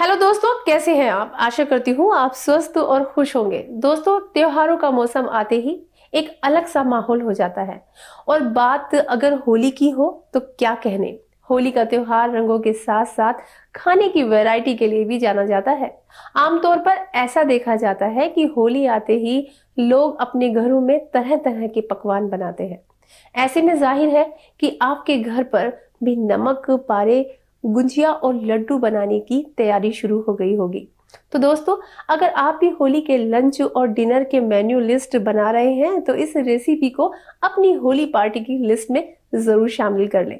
hello दोस्तों कैसे हैं आप आशा करती हूँ आप स्वस्थ और खुश होंगे दोस्तों त्योहारों का मौसम आते ही एक अलग सा माहौल हो जाता है और बात अगर होली की हो तो क्या कहने होली का त्योहार रंगों के साथ साथ खाने की वैरायटी के लिए भी जाना जाता है आमतौर पर ऐसा देखा जाता है कि होली आते ही लोग अपने घरों में तरह तरह के पकवान बनाते हैं ऐसे में जाहिर है कि आपके घर पर भी नमक पारे गुंजिया और लड्डू बनाने की तैयारी शुरू हो गई होगी तो दोस्तों अगर आप भी होली के लंच और डिनर के मेन्यू लिस्ट बना रहे हैं तो इस रेसिपी को अपनी होली पार्टी की लिस्ट में ज़रूर शामिल कर लें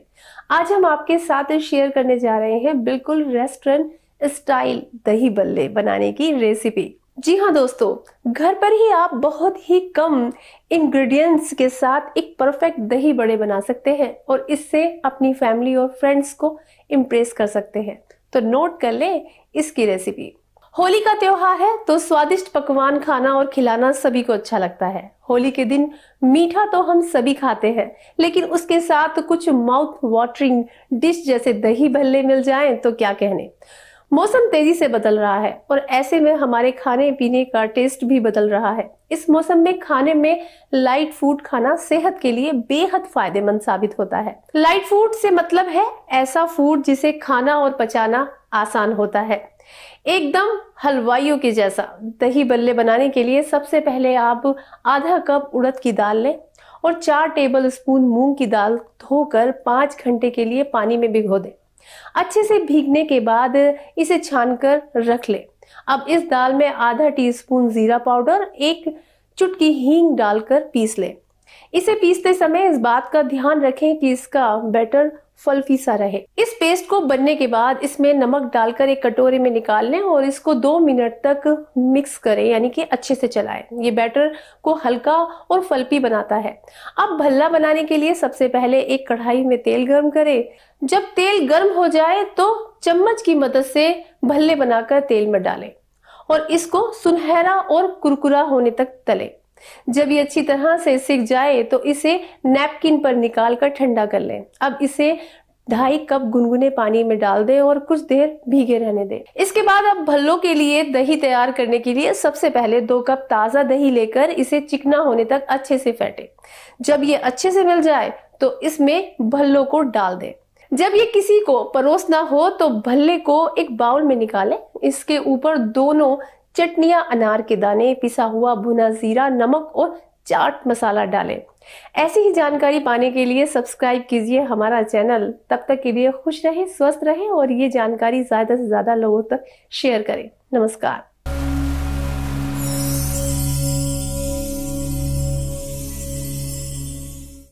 आज हम आपके साथ शेयर करने जा रहे हैं बिल्कुल रेस्टोरेंट स्टाइल दही बल्ले बनाने की रेसिपी जी हाँ दोस्तों घर पर ही आप बहुत ही कम इंग्रेडिएंट्स के साथ एक परफेक्ट दही बड़े बना सकते हैं और इससे अपनी फैमिली और फ्रेंड्स को इम्प्रेस कर सकते हैं तो नोट कर लें इसकी रेसिपी होली का त्योहार है तो स्वादिष्ट पकवान खाना और खिलाना सभी को अच्छा लगता है होली के दिन मीठा तो हम सभी खाते हैं लेकिन उसके साथ कुछ माउथ वाटरिंग डिश जैसे दही भल्ले मिल जाए तो क्या कहने मौसम तेजी से बदल रहा है और ऐसे में हमारे खाने पीने का टेस्ट भी बदल रहा है इस मौसम में खाने में लाइट फूड खाना सेहत के लिए बेहद फायदेमंद साबित होता है लाइट फूड से मतलब है ऐसा फूड जिसे खाना और पचाना आसान होता है एकदम हलवाइयों के जैसा दही बल्ले बनाने के लिए सबसे पहले आप आधा कप उड़द की दाल लें और चार टेबल स्पून मूंग की दाल धोकर पांच घंटे के लिए पानी में भिगो दें अच्छे से भीगने के बाद इसे छानकर रख ले अब इस दाल में आधा टीस्पून जीरा पाउडर एक चुटकी हींग डालकर पीस लें इसे पीसते समय इस बात का ध्यान रखें कि इसका बैटर फलफी सा रहे इस पेस्ट को बनने के बाद इसमें नमक डालकर एक कटोरे में निकाल लें और इसको दो मिनट तक मिक्स करें यानी कि अच्छे से चलाएं ये बैटर को हल्का और फलपी बनाता है अब भल्ला बनाने के लिए सबसे पहले एक कढ़ाई में तेल गर्म करें जब तेल गर्म हो जाए तो चम्मच की मदद से भल्ले बनाकर तेल में डालें और इसको सुनहरा और कुरकुरा होने तक तलें जब ये अच्छी तरह से सिक जाए तो इसे नैपकिन पर निकाल कर ठंडा कर लें अब इसे ढाई कप गुनगुने पानी में डाल दें और कुछ देर भीगे रहने दें इसके बाद अब भल्लों के लिए दही तैयार करने के लिए सबसे पहले दो कप ताज़ा दही लेकर इसे चिकना होने तक अच्छे से फेंटे जब ये अच्छे से मिल जाए तो इसमें भल्लों को डाल दें जब ये किसी को परोसना हो तो भल्ले को एक बाउल में निकालें इसके ऊपर दोनों चटनियां अनार के दाने पिसा हुआ भुना जीरा नमक और चाट मसाला डालें ऐसी ही जानकारी पाने के लिए सब्सक्राइब कीजिए हमारा चैनल तब तक के लिए खुश रहें स्वस्थ रहें और ये जानकारी ज़्यादा से ज़्यादा लोगों तक शेयर करें नमस्कार